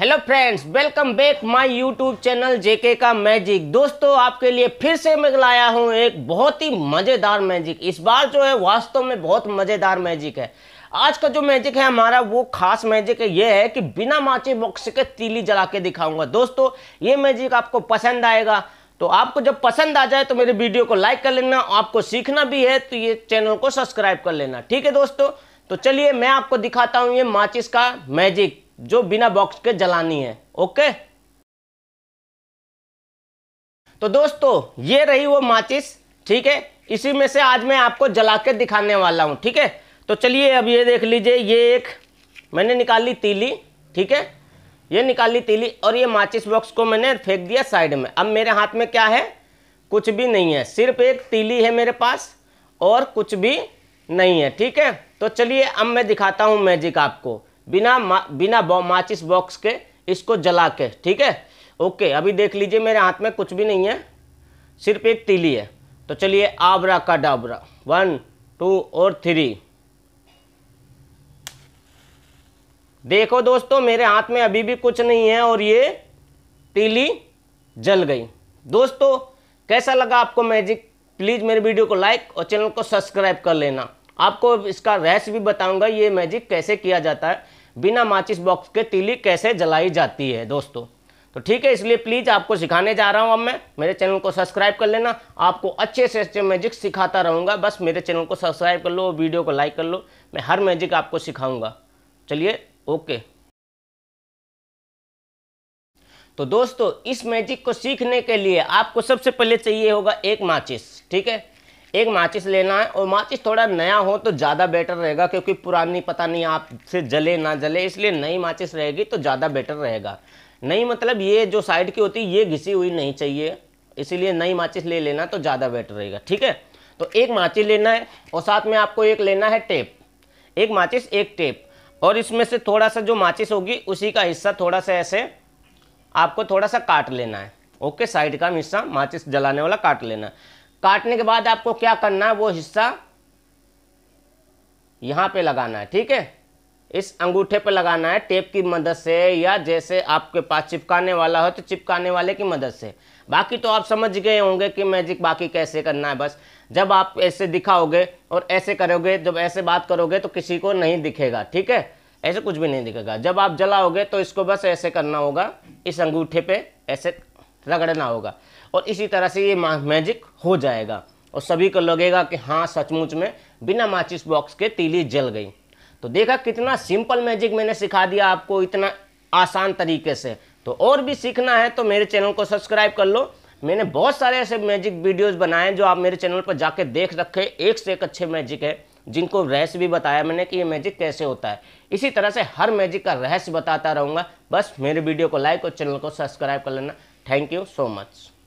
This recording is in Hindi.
Hello friends welcome back my YouTube channel JK का मैजिक दोस्तों आपके लिए फिर से मैं लाया हूँ एक बहुत ही मज़ेदार मैजिक इस बार जो है वास्तव में बहुत मज़ेदार मैजिक है आज का जो मैजिक है हमारा वो खास मैजिक ये है कि बिना माचे बॉक्स के तीली जला के दिखाऊंगा दोस्तों ये मैजिक आपको पसंद आएगा तो आपको जब पसंद आ जाए तो मेरे वीडियो को लाइक कर लेना आपको सीखना भी है तो ये चैनल को सब्सक्राइब कर लेना ठीक है दोस्तों तो चलिए मैं आपको दिखाता हूँ ये माचिस का मैजिक जो बिना बॉक्स के जलानी है ओके तो दोस्तों ये रही वो माचिस ठीक है इसी में से आज मैं आपको जला के दिखाने वाला हूं ठीक है तो चलिए अब ये देख लीजिए ये एक मैंने निकाली तीली ठीक है ये निकाली तीली और ये माचिस बॉक्स को मैंने फेंक दिया साइड में अब मेरे हाथ में क्या है कुछ भी नहीं है सिर्फ एक तीली है मेरे पास और कुछ भी नहीं है ठीक है तो चलिए अब मैं दिखाता हूँ मैजिक आपको बिना मा, बिना माचिस बॉक्स के इसको जला के ठीक है ओके अभी देख लीजिए मेरे हाथ में कुछ भी नहीं है सिर्फ एक तीली है तो चलिए आबरा का डाबरा वन टू और थ्री देखो दोस्तों मेरे हाथ में अभी भी कुछ नहीं है और ये तीली जल गई दोस्तों कैसा लगा आपको मैजिक प्लीज़ मेरे वीडियो को लाइक और चैनल को सब्सक्राइब कर लेना आपको इसका रहस्य भी बताऊंगा ये मैजिक कैसे किया जाता है बिना माचिस बॉक्स के तीली कैसे जलाई जाती है दोस्तों तो ठीक है इसलिए प्लीज़ आपको सिखाने जा रहा हूँ अब मैं मेरे चैनल को सब्सक्राइब कर लेना आपको अच्छे से अच्छे मैजिक सिखाता रहूँगा बस मेरे चैनल को सब्सक्राइब कर लो वीडियो को लाइक कर लो मैं हर मैजिक आपको सिखाऊँगा चलिए ओके तो दोस्तों इस मैजिक को सीखने के लिए आपको सबसे पहले चाहिए होगा एक माचिस ठीक है एक माचिस लेना है और माचिस थोड़ा नया हो तो ज़्यादा बेटर रहेगा क्योंकि पुरानी पता नहीं आपसे जले ना जले इसलिए नई माचिस रहेगी तो ज़्यादा बेटर रहेगा नई मतलब ये जो साइड की होती है ये घिसी हुई नहीं चाहिए इसीलिए नई माचिस ले लेना तो ज़्यादा बेटर रहेगा ठीक है तो एक माचिस लेना है और साथ में आपको एक लेना है टेप एक माचिस एक टेप और इसमें से थोड़ा सा जो माचिस होगी उसी का हिस्सा थोड़ा सा ऐसे आपको थोड़ा सा काट लेना है ओके साइड का हिस्सा माचिस जलाने वाला काट लेना है काटने के बाद आपको क्या करना है वो हिस्सा यहाँ पे लगाना है ठीक है इस अंगूठे पे लगाना है टेप की मदद से या जैसे आपके पास चिपकाने वाला हो तो चिपकाने वाले की मदद से बाकी तो आप समझ गए होंगे कि मैजिक बाकी कैसे करना है बस जब आप ऐसे दिखाओगे और ऐसे करोगे जब ऐसे बात करोगे तो किसी को नहीं दिखेगा ठीक है ऐसे कुछ भी नहीं दिखेगा जब आप जलाओगे तो इसको बस ऐसे करना होगा इस अंगूठे पे ऐसे रगड़ना होगा और इसी तरह से ये मैजिक हो जाएगा और सभी को लगेगा कि हाँ सचमुच में बिना माचिस बॉक्स के तीली जल गई तो देखा कितना सिंपल मैजिक मैंने सिखा दिया आपको इतना आसान तरीके से तो और भी सीखना है तो मेरे चैनल को सब्सक्राइब कर लो मैंने बहुत सारे ऐसे मैजिक वीडियोस बनाए जो आप मेरे चैनल पर जाके देख रखे एक से एक अच्छे मैजिक है जिनको रहस्य भी बताया मैंने कि ये मैजिक कैसे होता है इसी तरह से हर मैजिक का रहस्य बताता रहूँगा बस मेरे वीडियो को लाइक और चैनल को सब्सक्राइब कर लेना Thank you so much.